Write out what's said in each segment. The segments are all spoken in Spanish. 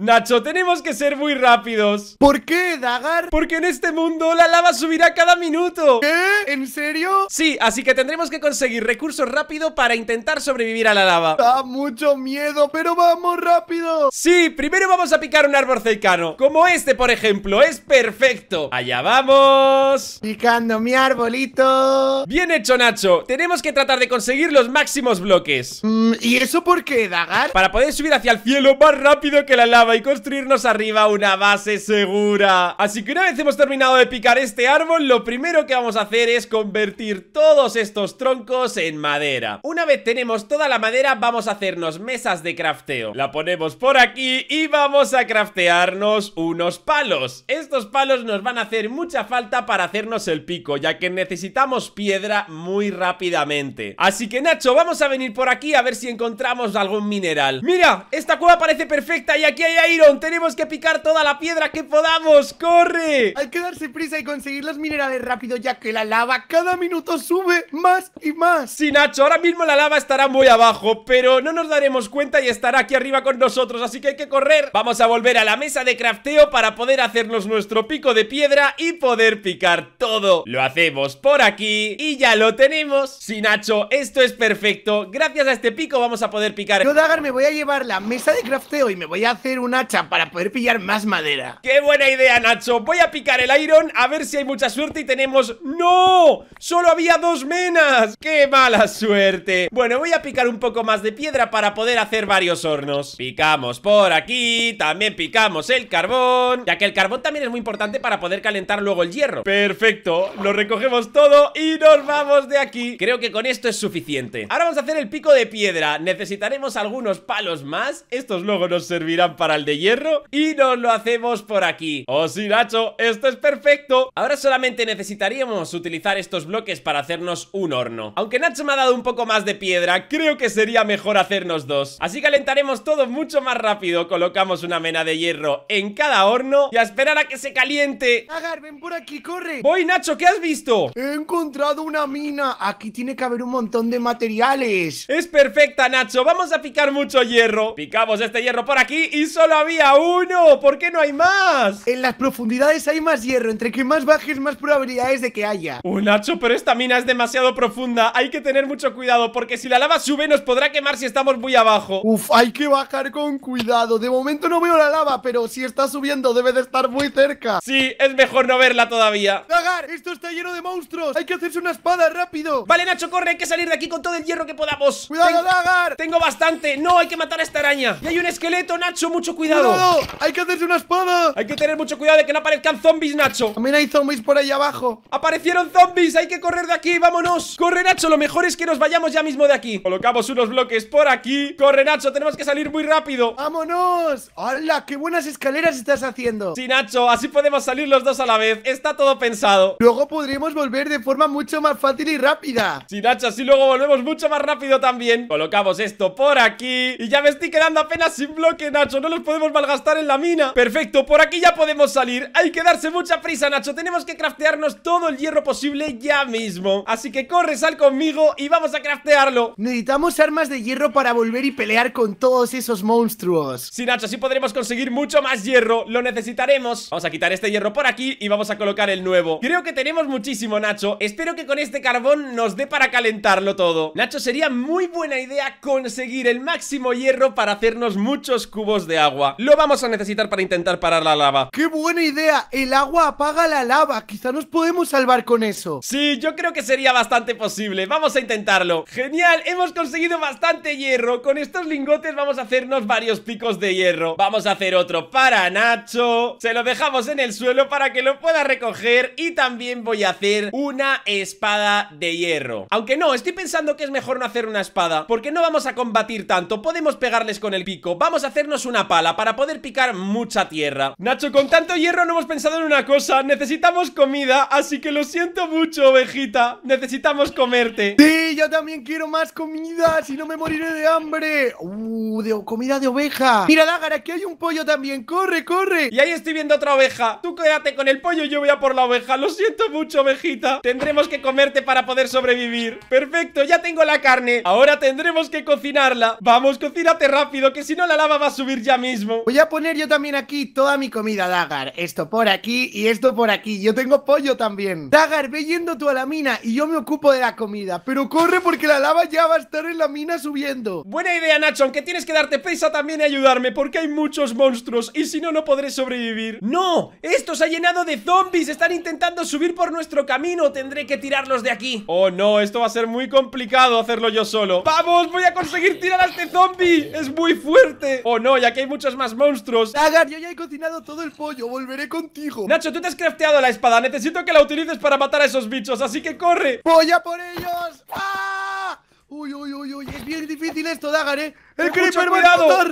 Nacho, tenemos que ser muy rápidos ¿Por qué, Dagar? Porque en este mundo la lava subirá cada minuto ¿Qué? ¿En serio? Sí, así que tendremos que conseguir recursos rápido para intentar sobrevivir a la lava Da mucho miedo, pero vamos rápido Sí, primero vamos a picar un árbol cercano Como este, por ejemplo, es perfecto Allá vamos Picando mi arbolito Bien hecho, Nacho Tenemos que tratar de conseguir los máximos bloques mm, ¿Y eso por qué, Dagar? Para poder subir hacia el cielo más rápido que la lava y construirnos arriba una base segura Así que una vez hemos terminado de picar este árbol Lo primero que vamos a hacer es convertir todos estos troncos en madera Una vez tenemos toda la madera vamos a hacernos mesas de crafteo La ponemos por aquí y vamos a craftearnos unos palos Estos palos nos van a hacer mucha falta para hacernos el pico Ya que necesitamos piedra muy rápidamente Así que Nacho, vamos a venir por aquí a ver si encontramos algún mineral ¡Mira! Esta cueva parece perfecta y aquí hay Iron! ¡Tenemos que picar toda la piedra que podamos! ¡Corre! Hay que darse prisa y conseguir los minerales rápido ya que la lava cada minuto sube más y más. si Nacho, ahora mismo la lava estará muy abajo, pero no nos daremos cuenta y estará aquí arriba con nosotros, así que hay que correr. Vamos a volver a la mesa de crafteo para poder hacernos nuestro pico de piedra y poder picar todo. Lo hacemos por aquí y ya lo tenemos. si Nacho, esto es perfecto. Gracias a este pico vamos a poder picar. Yo, Dagar, me voy a llevar la mesa de crafteo y me voy a hacer un hacha para poder pillar más madera. ¡Qué buena idea, Nacho! Voy a picar el iron a ver si hay mucha suerte y tenemos... ¡No! ¡Solo había dos menas! ¡Qué mala suerte! Bueno, voy a picar un poco más de piedra para poder hacer varios hornos. Picamos por aquí, también picamos el carbón, ya que el carbón también es muy importante para poder calentar luego el hierro. Perfecto, lo recogemos todo y nos vamos de aquí. Creo que con esto es suficiente. Ahora vamos a hacer el pico de piedra. Necesitaremos algunos palos más. Estos luego nos servirán para de hierro y nos lo hacemos por aquí. ¡Oh sí, Nacho! ¡Esto es perfecto! Ahora solamente necesitaríamos utilizar estos bloques para hacernos un horno. Aunque Nacho me ha dado un poco más de piedra, creo que sería mejor hacernos dos. Así calentaremos todo mucho más rápido. Colocamos una mena de hierro en cada horno y a esperar a que se caliente. Agar, ah, ven por aquí, corre. Voy, Nacho, ¿qué has visto? He encontrado una mina. Aquí tiene que haber un montón de materiales. Es perfecta, Nacho. Vamos a picar mucho hierro. Picamos este hierro por aquí y solo había uno, ¿por qué no hay más? En las profundidades hay más hierro, entre que más bajes más probabilidades de que haya. Uy, Nacho, pero esta mina es demasiado profunda, hay que tener mucho cuidado porque si la lava sube nos podrá quemar si estamos muy abajo. Uf, hay que bajar con cuidado, de momento no veo la lava, pero si está subiendo debe de estar muy cerca. Sí, es mejor no verla todavía. Dagar, esto está lleno de monstruos, hay que hacerse una espada rápido. Vale, Nacho, corre, hay que salir de aquí con todo el hierro que podamos. Cuidado, Ten Tengo bastante, no, hay que matar a esta araña. Y hay un esqueleto, Nacho, mucho cuidado. ¡Hay que hacerse una espada! Hay que tener mucho cuidado de que no aparezcan zombies, Nacho. También hay zombies por ahí abajo. ¡Aparecieron zombies! ¡Hay que correr de aquí! ¡Vámonos! ¡Corre, Nacho! Lo mejor es que nos vayamos ya mismo de aquí. Colocamos unos bloques por aquí. ¡Corre, Nacho! Tenemos que salir muy rápido. ¡Vámonos! ¡Hala! ¡Qué buenas escaleras estás haciendo! Sí, Nacho. Así podemos salir los dos a la vez. Está todo pensado. Luego podremos volver de forma mucho más fácil y rápida. Sí, Nacho. Así luego volvemos mucho más rápido también. Colocamos esto por aquí. Y ya me estoy quedando apenas sin bloque, Nacho. No lo podemos malgastar en la mina Perfecto, por aquí ya podemos salir Hay que darse mucha prisa, Nacho Tenemos que craftearnos todo el hierro posible ya mismo Así que corre, sal conmigo y vamos a craftearlo Necesitamos armas de hierro para volver y pelear con todos esos monstruos Sí, Nacho, así podremos conseguir mucho más hierro Lo necesitaremos Vamos a quitar este hierro por aquí y vamos a colocar el nuevo Creo que tenemos muchísimo, Nacho Espero que con este carbón nos dé para calentarlo todo Nacho, sería muy buena idea conseguir el máximo hierro para hacernos muchos cubos de agua lo vamos a necesitar para intentar parar la lava ¡Qué buena idea! El agua apaga la lava Quizá nos podemos salvar con eso Sí, yo creo que sería bastante posible Vamos a intentarlo ¡Genial! Hemos conseguido bastante hierro Con estos lingotes vamos a hacernos varios picos de hierro Vamos a hacer otro para Nacho Se lo dejamos en el suelo para que lo pueda recoger Y también voy a hacer una espada de hierro Aunque no, estoy pensando que es mejor no hacer una espada Porque no vamos a combatir tanto Podemos pegarles con el pico Vamos a hacernos una pala para poder picar mucha tierra Nacho, con tanto hierro no hemos pensado en una cosa Necesitamos comida, así que lo siento mucho, ovejita Necesitamos comerte Sí, yo también quiero más comida, si no me moriré de hambre Uh, de comida de oveja Mira, Dagar, aquí hay un pollo también, corre, corre Y ahí estoy viendo otra oveja Tú quédate con el pollo y yo voy a por la oveja Lo siento mucho, ovejita Tendremos que comerte para poder sobrevivir Perfecto, ya tengo la carne Ahora tendremos que cocinarla Vamos, cocínate rápido, que si no la lava va a subir ya Voy a poner yo también aquí toda mi comida, Dagar. Esto por aquí y esto por aquí. Yo tengo pollo también. Dagar, ve yendo tú a la mina y yo me ocupo de la comida. Pero corre porque la lava ya va a estar en la mina subiendo. Buena idea, Nacho, aunque tienes que darte pesa también y ayudarme porque hay muchos monstruos y si no, no podré sobrevivir. ¡No! ¡Esto se ha llenado de zombies! Están intentando subir por nuestro camino. Tendré que tirarlos de aquí. Oh, no, esto va a ser muy complicado hacerlo yo solo. ¡Vamos! ¡Voy a conseguir tirar a este zombie! ¡Es muy fuerte! Oh, no, ya que hay muchos más monstruos. Dagar, yo ya he cocinado todo el pollo, volveré contigo. Nacho, tú te has crafteado la espada, necesito que la utilices para matar a esos bichos, así que corre. ¡Voy a por ellos! ¡Ah! Uy, uy, uy, uy, es bien difícil esto, Dagar, eh. ¡El creeper me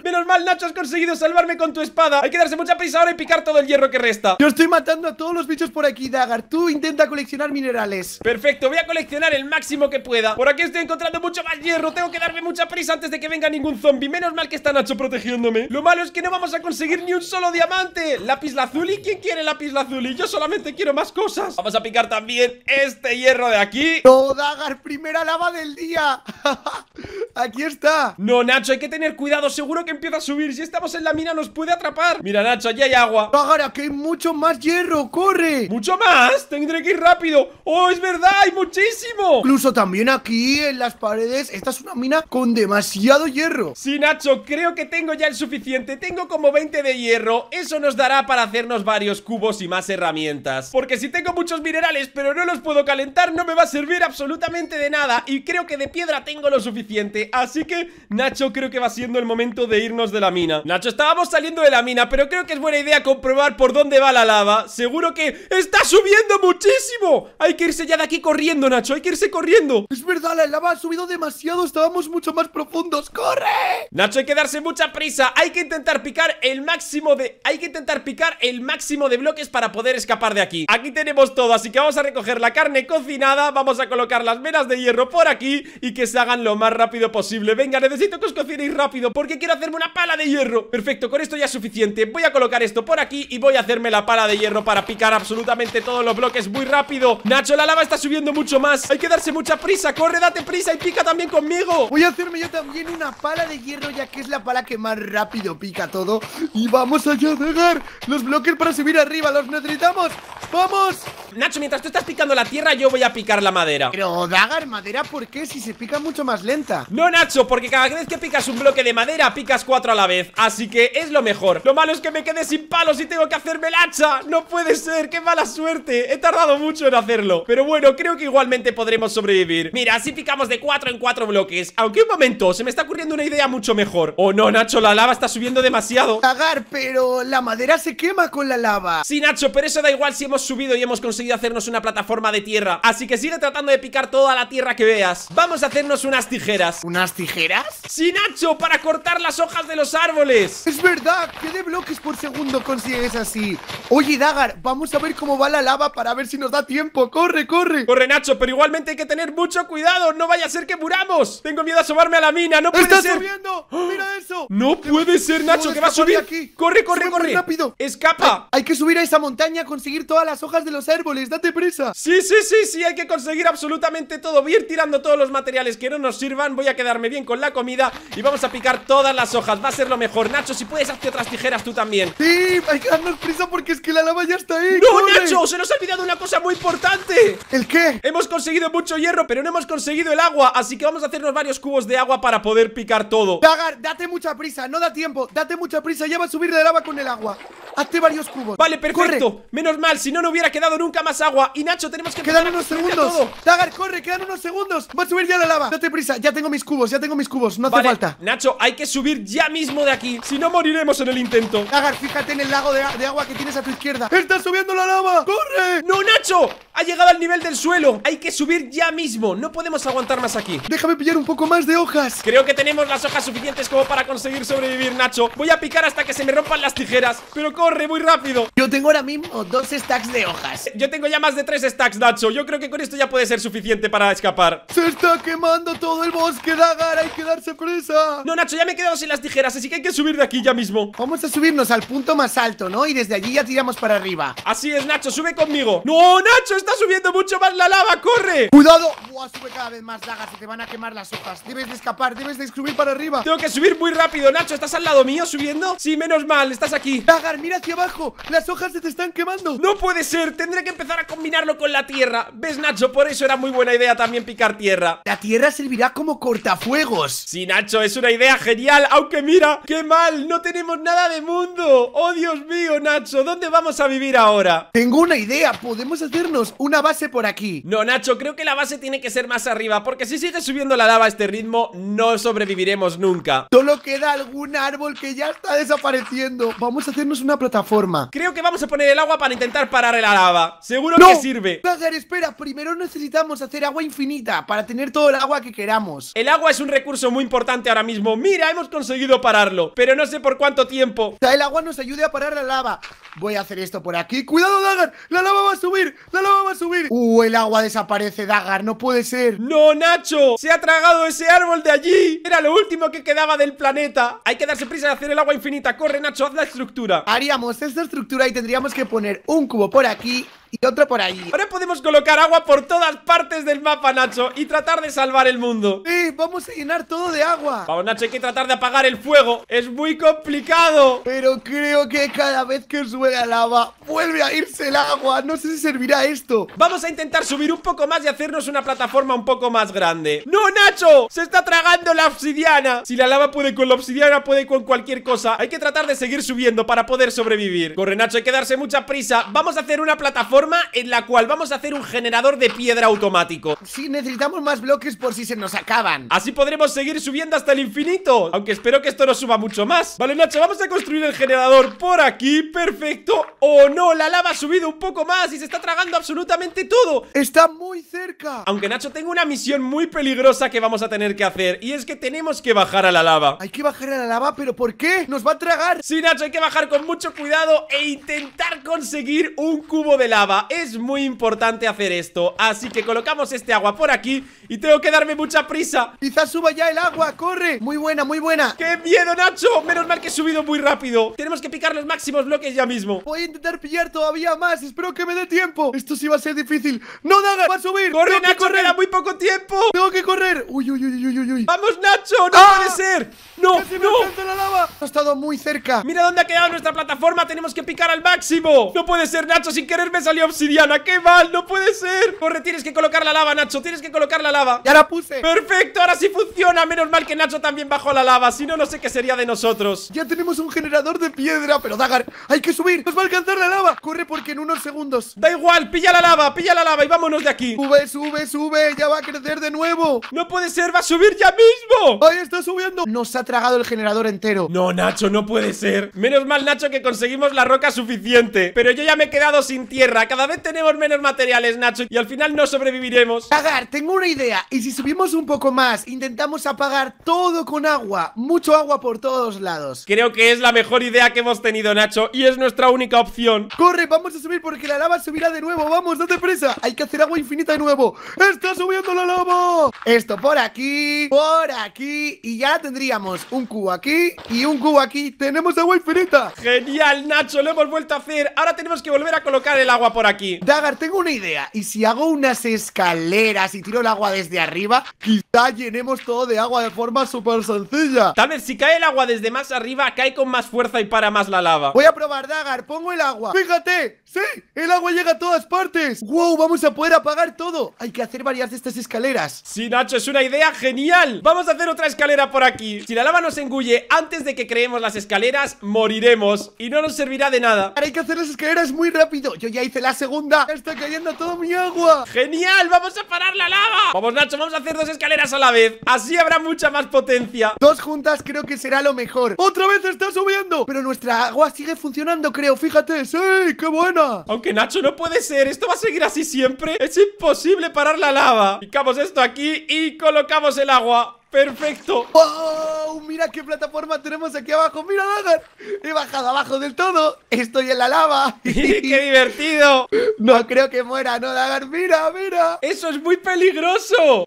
Menos mal, Nacho, has conseguido salvarme con tu espada. Hay que darse mucha prisa ahora y picar todo el hierro que resta. Yo estoy matando a todos los bichos por aquí, Dagar. Tú intenta coleccionar minerales. Perfecto, voy a coleccionar el máximo que pueda. Por aquí estoy encontrando mucho más hierro. Tengo que darme mucha prisa antes de que venga ningún zombie. Menos mal que está Nacho protegiéndome. Lo malo es que no vamos a conseguir ni un solo diamante. Lápiz lazuli, ¿quién quiere lápiz lazuli? Yo solamente quiero más cosas. Vamos a picar también este hierro de aquí. No, Dagar, primera lava del día. aquí está. No, Nacho, hay que tener cuidado Seguro que empieza a subir Si estamos en la mina nos puede atrapar Mira, Nacho, allí hay agua Ahora que hay mucho más hierro, corre ¿Mucho más? Tendré que ir rápido ¡Oh, es verdad! ¡Hay muchísimo! Incluso también aquí en las paredes Esta es una mina con demasiado hierro Sí, Nacho, creo que tengo ya el suficiente Tengo como 20 de hierro Eso nos dará para hacernos varios cubos y más herramientas Porque si tengo muchos minerales pero no los puedo calentar No me va a servir absolutamente de nada Y creo que de piedra tengo lo suficiente Así que, Nacho, creo que va siendo el momento de irnos de la mina Nacho, estábamos saliendo de la mina Pero creo que es buena idea comprobar por dónde va la lava Seguro que está subiendo muchísimo Hay que irse ya de aquí corriendo, Nacho Hay que irse corriendo Es verdad, la lava ha subido demasiado Estábamos mucho más profundos ¡Corre! Nacho, hay que darse mucha prisa Hay que intentar picar el máximo de... Hay que intentar picar el máximo de bloques para poder escapar de aquí Aquí tenemos todo, así que vamos a recoger la carne cocinada Vamos a colocar las velas de hierro por aquí Y que se hagan lo más rápido posible Venga, necesito que os y rápido Porque quiero hacerme una pala de hierro Perfecto, con esto ya es suficiente Voy a colocar esto por aquí y voy a hacerme la pala de hierro Para picar absolutamente todos los bloques muy rápido Nacho, la lava está subiendo mucho más Hay que darse mucha prisa, corre, date prisa y pica también conmigo Voy a hacerme yo también una pala de hierro Ya que es la pala que más rápido pica todo Y vamos allá a llegar los bloques para subir arriba Los necesitamos ¡Vamos! Nacho, mientras tú estás picando la tierra, yo voy a picar la madera. Pero, Dagar, ¿madera por qué? Si se pica mucho más lenta. No, Nacho, porque cada vez que picas un bloque de madera, picas cuatro a la vez. Así que es lo mejor. Lo malo es que me quedé sin palos y tengo que hacerme el hacha. No puede ser, qué mala suerte. He tardado mucho en hacerlo. Pero bueno, creo que igualmente podremos sobrevivir. Mira, así picamos de cuatro en cuatro bloques. Aunque un momento, se me está ocurriendo una idea mucho mejor. Oh, no, Nacho, la lava está subiendo demasiado. Dagar, pero la madera se quema con la lava. Sí, Nacho, pero eso da igual si hemos subido y hemos conseguido hacernos una plataforma de tierra Así que sigue tratando de picar toda la tierra que veas Vamos a hacernos unas tijeras ¿Unas tijeras? ¡Sí, Nacho! ¡Para cortar las hojas de los árboles! ¡Es verdad! ¿Qué de bloques por segundo consigues así? Oye, Dagar, vamos a ver cómo va la lava para ver si nos da tiempo ¡Corre, corre! Corre, Nacho, pero igualmente hay que tener mucho cuidado ¡No vaya a ser que muramos! Tengo miedo a asomarme a la mina, no puede ¡Está ser! subiendo! ¡Ah! ¡Mira eso! ¡No puede ser, Nacho, que va a subir! Aquí. ¡Corre, corre, corre! rápido! ¡Escapa! Hay, que subir a esa montaña conseguir toda las hojas de los árboles, date prisa Sí, sí, sí, sí, hay que conseguir absolutamente todo Voy a ir tirando todos los materiales que no nos sirvan Voy a quedarme bien con la comida Y vamos a picar todas las hojas, va a ser lo mejor Nacho, si puedes, hazte otras tijeras tú también Sí, hay que darnos prisa porque es que la lava ya está ahí ¡No, Nacho! ¡Se nos ha olvidado una cosa muy importante! ¿El qué? Hemos conseguido mucho hierro, pero no hemos conseguido el agua Así que vamos a hacernos varios cubos de agua para poder picar todo Dagar, date mucha prisa, no da tiempo Date mucha prisa, ya va a subir la lava con el agua Hazte varios cubos Vale, perfecto Menos mal, si no, hubiera quedado nunca más agua. Y Nacho, tenemos que. Quedan unos segundos. agar corre, quedan unos segundos. Va a subir ya la lava. te prisa, ya tengo mis cubos, ya tengo mis cubos. No hace falta. Nacho, hay que subir ya mismo de aquí. Si no, moriremos en el intento. agar fíjate en el lago de, agua que tienes a tu izquierda. ¡Está subiendo la lava! ¡Corre! ¡No, Nacho! Ha llegado al nivel del suelo. Hay que subir ya mismo. No podemos aguantar más aquí. Déjame pillar un poco más de hojas. Creo que tenemos las hojas suficientes como para conseguir sobrevivir, Nacho. Voy a picar hasta que se me rompan las tijeras. Pero corre, muy rápido. Yo tengo ahora mismo dos stacks de hojas Yo tengo ya más de tres stacks, Nacho Yo creo que con esto ya puede ser suficiente para escapar ¡Se está quemando todo el bosque, Dagar! ¡Hay que darse presa! No, Nacho, ya me he quedado sin las tijeras Así que hay que subir de aquí ya mismo Vamos a subirnos al punto más alto, ¿no? Y desde allí ya tiramos para arriba Así es, Nacho, sube conmigo ¡No, Nacho! ¡Está subiendo mucho más la lava! ¡Corre! ¡Cuidado! ¡Buah, sube cada vez más, Dagar! Se te van a quemar las hojas Debes de escapar, debes de subir para arriba Tengo que subir muy rápido, Nacho ¿Estás al lado mío subiendo? Sí, menos mal, estás aquí Dagar, mira hacia abajo Las hojas se te están quemando ¡No puedo! ser, tendré que empezar a combinarlo con la tierra ¿Ves, Nacho? Por eso era muy buena idea también picar tierra La tierra servirá como cortafuegos Sí, Nacho, es una idea genial Aunque mira, qué mal, no tenemos nada de mundo Oh, Dios mío, Nacho, ¿dónde vamos a vivir ahora? Tengo una idea, podemos hacernos una base por aquí No, Nacho, creo que la base tiene que ser más arriba Porque si sigue subiendo la lava a este ritmo, no sobreviviremos nunca Solo queda algún árbol que ya está desapareciendo Vamos a hacernos una plataforma Creo que vamos a poner el agua para intentar parar la lava. Seguro que sirve. Dagar, espera. Primero necesitamos hacer agua infinita para tener todo el agua que queramos. El agua es un recurso muy importante ahora mismo. Mira, hemos conseguido pararlo. Pero no sé por cuánto tiempo. El agua nos ayude a parar la lava. Voy a hacer esto por aquí. ¡Cuidado, Dagar! ¡La lava va a subir! ¡La lava va a subir! ¡Uh, el agua desaparece, Dagar! ¡No puede ser! ¡No, Nacho! ¡Se ha tragado ese árbol de allí! ¡Era lo último que quedaba del planeta! Hay que darse prisa de hacer el agua infinita. ¡Corre, Nacho! ¡Haz la estructura! Haríamos esta estructura y tendríamos que poner un cubo por aquí y otro por ahí. Ahora podemos colocar agua por todas partes del mapa, Nacho, y tratar de salvar el mundo. Sí, vamos a llenar todo de agua. Vamos, Nacho, hay que tratar de apagar el fuego. Es muy complicado. Pero creo que cada vez que sube la lava, vuelve a irse el agua. No sé si servirá esto. Vamos a intentar subir un poco más y hacernos una plataforma un poco más grande. ¡No, Nacho! ¡Se está tragando la obsidiana! Si la lava puede con la obsidiana, puede con cualquier cosa. Hay que tratar de seguir subiendo para poder sobrevivir. Corre, Nacho, hay que darse mucha prisa. Vamos a hacer una plataforma en la cual vamos a hacer un generador de piedra automático Sí, necesitamos más bloques por si se nos acaban Así podremos seguir subiendo hasta el infinito Aunque espero que esto no suba mucho más Vale, Nacho, vamos a construir el generador por aquí Perfecto ¡Oh, no! La lava ha subido un poco más y se está tragando absolutamente todo ¡Está muy cerca! Aunque, Nacho, tengo una misión muy peligrosa que vamos a tener que hacer Y es que tenemos que bajar a la lava Hay que bajar a la lava, ¿pero por qué? ¡Nos va a tragar! Sí, Nacho, hay que bajar con mucho cuidado e intentar conseguir un cubo de lava es muy importante hacer esto Así que colocamos este agua por aquí Y tengo que darme mucha prisa Quizás suba ya el agua, corre Muy buena, muy buena ¡Qué miedo, Nacho! Menos mal que he subido muy rápido Tenemos que picar los máximos bloques ya mismo Voy a intentar pillar todavía más Espero que me dé tiempo Esto sí va a ser difícil ¡No, nada! ¡Va a subir! ¡Corre, Nacho! Correr. muy poco tiempo! ¡Tengo que correr! ¡Uy, uy, uy, uy, uy! ¡Vamos, Nacho! ¡No ¡Ah! puede ser! ¡No, no! Ha estado muy cerca Mira dónde ha quedado nuestra plataforma Tenemos que picar al máximo No puede ser, Nacho Sin quererme me obsidiana ¡Qué mal! ¡No puede ser! Corre, tienes que colocar la lava, Nacho Tienes que colocar la lava ¡Ya la puse! ¡Perfecto! Ahora sí funciona Menos mal que Nacho también bajó la lava Si no, no sé qué sería de nosotros Ya tenemos un generador de piedra Pero Dagar, hay que subir ¡Nos va a alcanzar la lava! Corre porque en unos segundos Da igual, pilla la lava, pilla la lava y vámonos de aquí Sube, sube, sube Ya va a crecer de nuevo ¡No puede ser! ¡Va a subir ya mismo! ¡Ahí está subiendo! Nos ha tragado el generador entero No, Nacho, no puede ser Menos mal, Nacho, que conseguimos la roca suficiente Pero yo ya me he quedado sin tierra cada vez tenemos menos materiales, Nacho Y al final no sobreviviremos Agar, tengo una idea Y si subimos un poco más, intentamos apagar todo con agua Mucho agua por todos lados Creo que es la mejor idea que hemos tenido, Nacho Y es nuestra única opción Corre, vamos a subir porque la lava subirá de nuevo Vamos, date presa Hay que hacer agua infinita de nuevo ¡Está subiendo la lava! Esto por aquí, por aquí Y ya tendríamos un cubo aquí y un cubo aquí ¡Tenemos agua infinita! ¡Genial, Nacho! Lo hemos vuelto a hacer Ahora tenemos que volver a colocar el agua por aquí. Dagar, tengo una idea. Y si hago unas escaleras y tiro el agua desde arriba, quizá llenemos todo de agua de forma súper sencilla. Tal vez si cae el agua desde más arriba, cae con más fuerza y para más la lava. Voy a probar, Dagar. Pongo el agua. Fíjate. Sí, el agua llega a todas partes. Wow, vamos a poder apagar todo. Hay que hacer varias de estas escaleras. Sí, Nacho, es una idea genial. Vamos a hacer otra escalera por aquí. Si la lava nos engulle antes de que creemos las escaleras, moriremos. Y no nos servirá de nada. Ahora hay que hacer las escaleras muy rápido. Yo ya hice la la segunda Está cayendo todo mi agua ¡Genial! ¡Vamos a parar la lava! Vamos Nacho, vamos a hacer dos escaleras a la vez Así habrá mucha más potencia Dos juntas creo que será lo mejor ¡Otra vez está subiendo! Pero nuestra agua sigue funcionando creo, fíjate ¡Sí! ¡Qué buena! Aunque Nacho, no puede ser Esto va a seguir así siempre Es imposible parar la lava Picamos esto aquí y colocamos el agua ¡Perfecto! ¡Wow! ¡Mira qué plataforma tenemos aquí abajo! ¡Mira, Dagar! He bajado abajo del todo. Estoy en la lava. ¡Qué divertido! No creo que muera, ¿no, Dagar! ¡Mira, mira! ¡Eso es muy peligroso!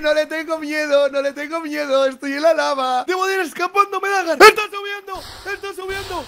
no le tengo miedo! ¡No le tengo miedo! ¡Estoy en la lava! ¡Debo de ir escapándome, Dagan! ¡Está subiendo! ¡Está subiendo!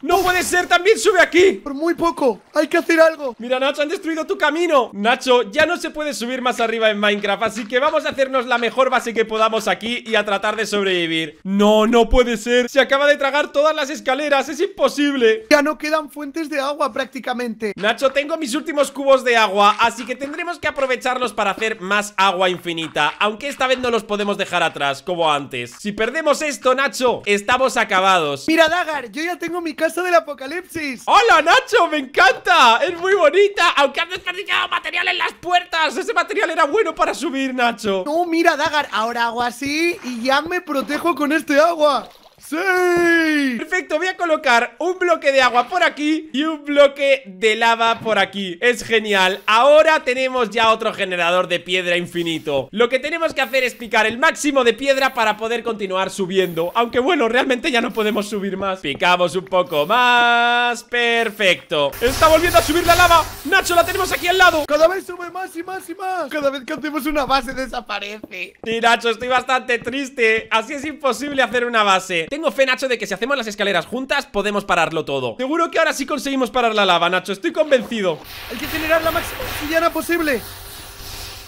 ¡No puede ser! ¡También sube aquí! Por muy poco, hay que hacer algo Mira Nacho, han destruido tu camino Nacho, ya no se puede subir más arriba en Minecraft Así que vamos a hacernos la mejor base que podamos aquí Y a tratar de sobrevivir No, no puede ser, se acaba de tragar todas las escaleras Es imposible Ya no quedan fuentes de agua prácticamente Nacho, tengo mis últimos cubos de agua Así que tendremos que aprovecharlos para hacer más agua infinita Aunque esta vez no los podemos dejar atrás, como antes Si perdemos esto, Nacho, estamos acabados Mira Dagar, yo ya tengo mi casa del apocalipsis. ¡Hola, Nacho! ¡Me encanta! ¡Es muy bonita! Aunque han desperdiciado material en las puertas. Ese material era bueno para subir, Nacho. No, mira, Dagar, ahora hago así y ya me protejo con este agua. ¡Sí! Perfecto, voy a colocar un bloque de agua por aquí y un bloque de lava por aquí. Es genial. Ahora tenemos ya otro generador de piedra infinito. Lo que tenemos que hacer es picar el máximo de piedra para poder continuar subiendo. Aunque bueno, realmente ya no podemos subir más. Picamos un poco más. Perfecto. Está volviendo a subir la lava. Nacho, la tenemos aquí al lado. Cada vez sube más y más y más. Cada vez que hacemos una base desaparece. Sí, Nacho, estoy bastante triste. Así es imposible hacer una base tengo fe, Nacho, de que si hacemos las escaleras juntas podemos pararlo todo Seguro que ahora sí conseguimos parar la lava, Nacho, estoy convencido Hay que generar la máxima obsidiana posible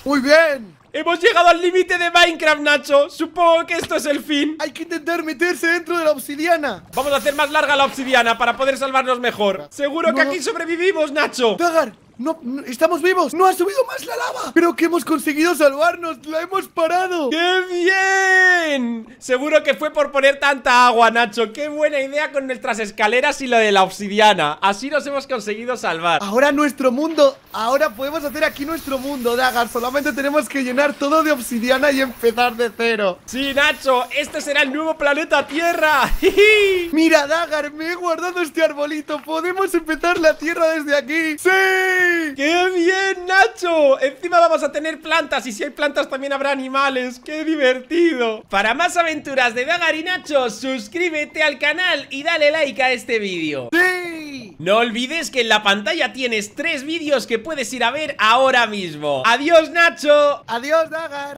¡Muy bien! ¡Hemos llegado al límite de Minecraft, Nacho! Supongo que esto es el fin Hay que intentar meterse dentro de la obsidiana Vamos a hacer más larga la obsidiana para poder salvarnos mejor Seguro que aquí sobrevivimos, Nacho Dagar, no, estamos vivos. No ha subido más la lava. Pero que hemos conseguido salvarnos. La hemos parado. ¡Qué bien! Seguro que fue por poner tanta agua, Nacho. Qué buena idea con nuestras escaleras y lo de la obsidiana. Así nos hemos conseguido salvar. Ahora nuestro mundo. Ahora podemos hacer aquí nuestro mundo, Dagar. Solamente tenemos que llenar todo de obsidiana y empezar de cero. Sí, Nacho. Este será el nuevo planeta Tierra. Mira, Dagar, me he guardado este arbolito. Podemos empezar la Tierra desde aquí. ¡Sí! ¡Qué bien, Nacho! Encima vamos a tener plantas y si hay plantas también habrá animales. ¡Qué divertido! Para más aventuras de Dagar y Nacho, suscríbete al canal y dale like a este vídeo. ¡Sí! No olvides que en la pantalla tienes tres vídeos que puedes ir a ver ahora mismo. ¡Adiós, Nacho! ¡Adiós, Dagar!